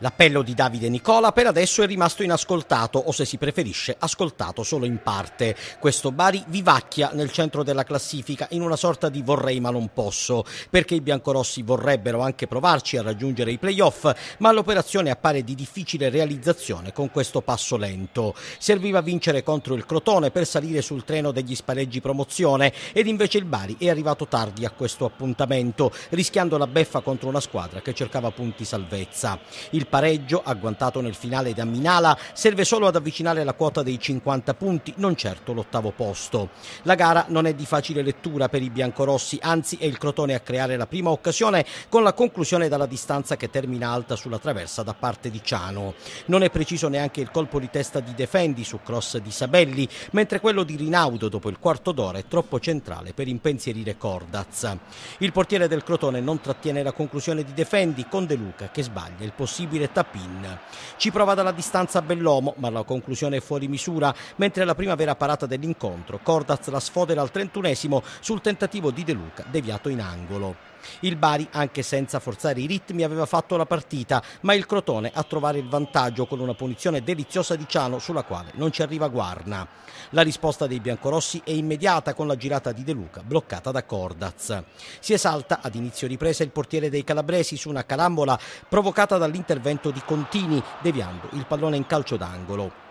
L'appello di Davide Nicola per adesso è rimasto inascoltato o se si preferisce ascoltato solo in parte. Questo Bari vivacchia nel centro della classifica in una sorta di vorrei ma non posso, perché i biancorossi vorrebbero anche provarci a raggiungere i playoff, ma l'operazione appare di difficile realizzazione con questo passo lento. Serviva vincere contro il Crotone per salire sul treno degli spareggi promozione ed invece il Bari è arrivato tardi a questo appuntamento, rischiando la beffa contro una squadra che cercava punti salvezza. Il pareggio, agguantato nel finale da Minala, serve solo ad avvicinare la quota dei 50 punti, non certo l'ottavo posto. La gara non è di facile lettura per i biancorossi, anzi è il Crotone a creare la prima occasione con la conclusione dalla distanza che termina alta sulla traversa da parte di Ciano. Non è preciso neanche il colpo di testa di Defendi su cross di Sabelli, mentre quello di Rinaudo dopo il quarto d'ora è troppo centrale per impensierire Cordaz. Il portiere del Crotone non trattiene la conclusione di Defendi con De Luca che sbaglia il possibile diretta PIN. Ci prova dalla distanza Bellomo, ma la conclusione è fuori misura, mentre la prima vera parata dell'incontro, Cordaz la sfodera al trentunesimo sul tentativo di De Luca, deviato in angolo. Il Bari, anche senza forzare i ritmi, aveva fatto la partita, ma il Crotone a trovare il vantaggio con una punizione deliziosa di Ciano sulla quale non ci arriva Guarna. La risposta dei biancorossi è immediata con la girata di De Luca, bloccata da Cordaz. Si esalta ad inizio ripresa il portiere dei calabresi su una calambola provocata dall'intervento di Contini, deviando il pallone in calcio d'angolo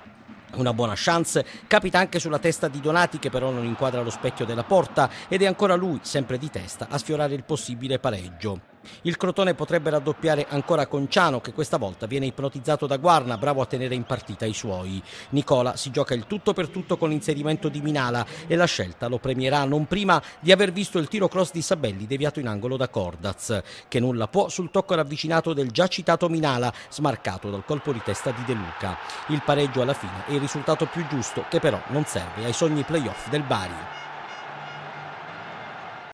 una buona chance, capita anche sulla testa di Donati che però non inquadra lo specchio della porta ed è ancora lui, sempre di testa, a sfiorare il possibile pareggio. Il Crotone potrebbe raddoppiare ancora con Ciano che questa volta viene ipnotizzato da Guarna, bravo a tenere in partita i suoi. Nicola si gioca il tutto per tutto con l'inserimento di Minala e la scelta lo premierà non prima di aver visto il tiro cross di Sabelli deviato in angolo da Cordaz, che nulla può sul tocco ravvicinato del già citato Minala, smarcato dal colpo di testa di De Luca. Il pareggio alla fine è il risultato più giusto che però non serve ai sogni playoff del Bari.